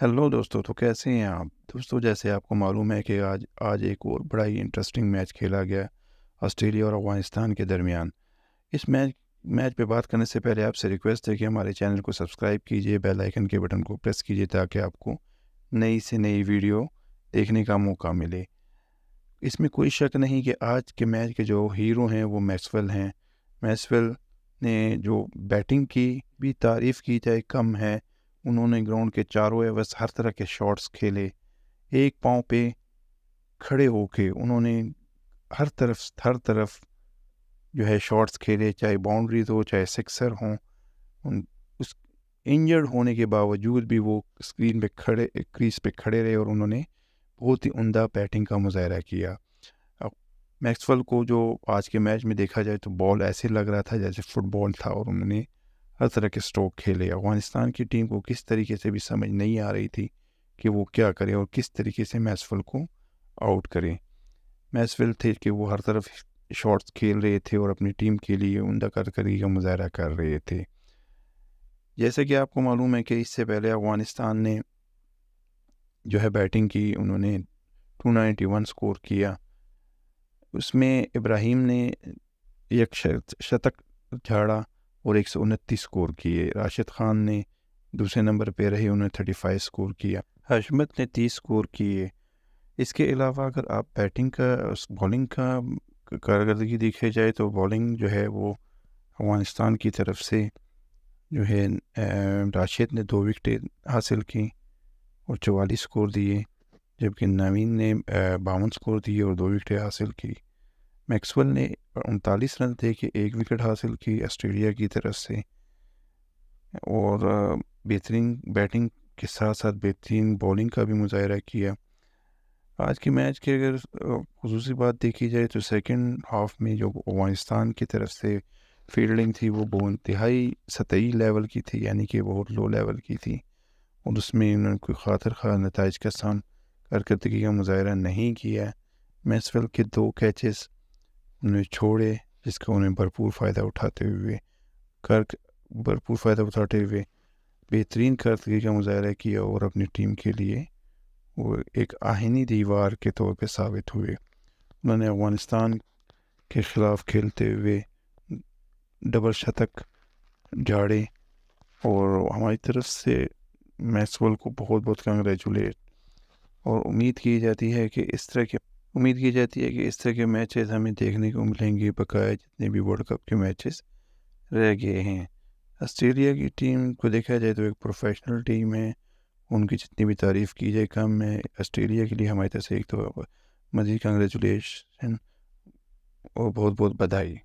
hello दोस्तों तो कैसे हैं आप दोस्तों जैसे आपको मालूम है कि आज आज एक और बड़ा ही इंटरेस्टिंग मैच खेला गया ऑस्ट्रेलिया और अफगानिस्तान के दरमियान इस मैच मैच पे बात करने से पहले आपसे रिक्वेस्ट है कि हमारे चैनल को सब्सक्राइब कीजिए बेल आइकन के बटन को प्रेस कीजिए ताकि आपको नई से नई वीडियो देखने का मौका मिले इसमें कोई शक नहीं कि आज के मैच के जो हीरो हैं वो मैक्सवेल हैं मैक्सवेल ने जो बैटिंग की भी तारीफ़ की जाए कम है उन्होंने ग्राउंड के चारों एवस हर तरह के शॉट्स खेले एक पाँव पे खड़े होके उन्होंने हर तरफ हर तरफ जो है शॉट्स खेले चाहे बाउंड्रीज हो चाहे सिक्सर हों उन उस इंजर्ड होने के बावजूद भी वो स्क्रीन पे खड़े क्रीज पे खड़े रहे और उन्होंने बहुत ही उमदा बैटिंग का मुजाहरा किया मैक्सवेल को जो आज के मैच में देखा जाए तो बॉल ऐसे लग रहा था जैसे फुटबॉल था और उन्होंने हर तरह के स्ट्रोक खेले अफगानिस्तान की टीम को किस तरीके से भी समझ नहीं आ रही थी कि वो क्या करें और किस तरीके से मैसफुल को आउट करें मैसफिल थे कि वो हर तरफ शॉट्स खेल रहे थे और अपनी टीम के लिए उमदा कारकरी का मुजाहरा कर रहे थे जैसे कि आपको मालूम है कि इससे पहले अफगानिस्तान ने जो है बैटिंग की उन्होंने 291 स्कोर किया उसमें इब्राहिम ने एक शतक झाड़ा और एक स्कोर किए राशिद खान ने दूसरे नंबर पे रहे उन्होंने थर्टी फाइव स्कोर किया हशमत ने तीस स्कोर किए इसके अलावा अगर आप बैटिंग का बॉलिंग का कारकर्दगी देखी जाए तो बॉलिंग जो है वो अफगानिस्तान की तरफ से जो है राशिद ने दो विकटें हासिल की और चवालीस स्कोर दिए जबकि नवीन ने बावन स्कोर दिए और दो विकटें हासिल की मैक्सवेल ने पर उनतालीस रन थे कि एक विकेट हासिल की ऑस्ट्रेलिया की तरफ से और बेहतरीन बैटिंग के साथ साथ बेहतरीन बॉलिंग का भी मुजाहरा किया आज के मैच की अगर खसूस बात देखी जाए तो सेकेंड हाफ में जो अफगानिस्तान की तरफ से फील्डिंग थी वो इंतहाई सतही लेवल की थी यानी कि बहुत लो लेवल की थी और उसमें उन्होंने कोई खातर खा नतज का साम कारकर्दगी का मुजाहरा नहीं किया मैसवेल के दो कैचेस उन्हें छोड़े जिसका उन्हें भरपूर फ़ायदा उठाते हुए कर भरपूर फ़ायदा उठाते हुए बेहतरीन करदगी का मुजाहरा किया और अपनी टीम के लिए वो एक आहनी दीवार के तौर पर साबित हुए उन्होंने अफ़गानिस्तान के ख़िलाफ़ खेलते हुए डबल शतक झाड़े और हमारी तरफ से मैक्सवेल को बहुत बहुत कंग्रेचुलेट और उम्मीद की जाती है कि इस तरह के उम्मीद की जाती है कि इस तरह के मैचेस हमें देखने को मिलेंगे बकाया जितने भी वर्ल्ड कप के मैचेस रह गए हैं ऑस्ट्रेलिया की टीम को देखा जाए तो एक प्रोफेशनल टीम है उनकी जितनी भी तारीफ़ की जाए कम है ऑस्ट्रेलिया के लिए हमारी तरफ से एक तो मज़ीद कंग्रेचुलेशन और बहुत बहुत बधाई